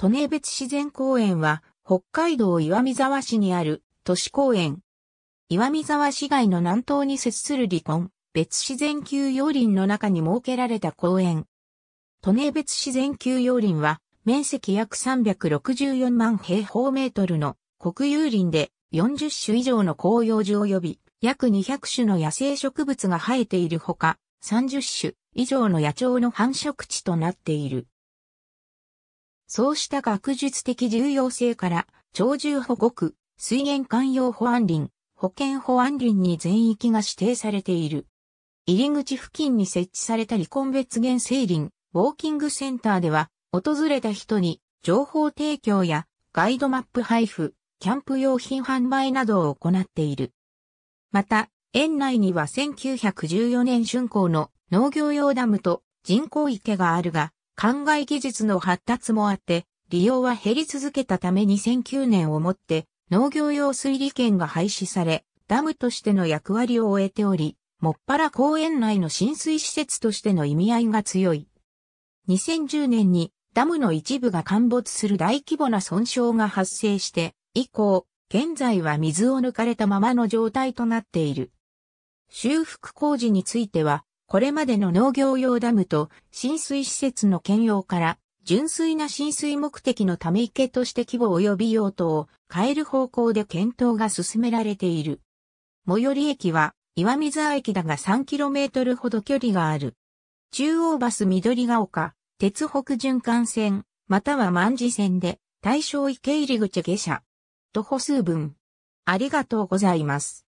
利根別自然公園は、北海道岩見沢市にある都市公園。岩見沢市街の南東に接する離婚、別自然休養林の中に設けられた公園。利根別自然休養林は、面積約364万平方メートルの国有林で40種以上の紅葉樹及び約200種の野生植物が生えているほか、30種以上の野鳥の繁殖地となっている。そうした学術的重要性から、鳥獣保護区、水源環用保安林、保健保安林に全域が指定されている。入り口付近に設置された離婚別原生林、ウォーキングセンターでは、訪れた人に情報提供やガイドマップ配布、キャンプ用品販売などを行っている。また、園内には1914年竣工の農業用ダムと人工池があるが、灌漑技術の発達もあって、利用は減り続けたため2009年をもって農業用水利権が廃止され、ダムとしての役割を終えており、もっぱら公園内の浸水施設としての意味合いが強い。2010年にダムの一部が陥没する大規模な損傷が発生して、以降、現在は水を抜かれたままの状態となっている。修復工事については、これまでの農業用ダムと浸水施設の兼用から純粋な浸水目的のため池として規模及び用途を変える方向で検討が進められている。最寄り駅は岩水沢駅だが 3km ほど距離がある。中央バス緑が丘、鉄北循環線、または万事線で、対象池入口下車。徒歩数分。ありがとうございます。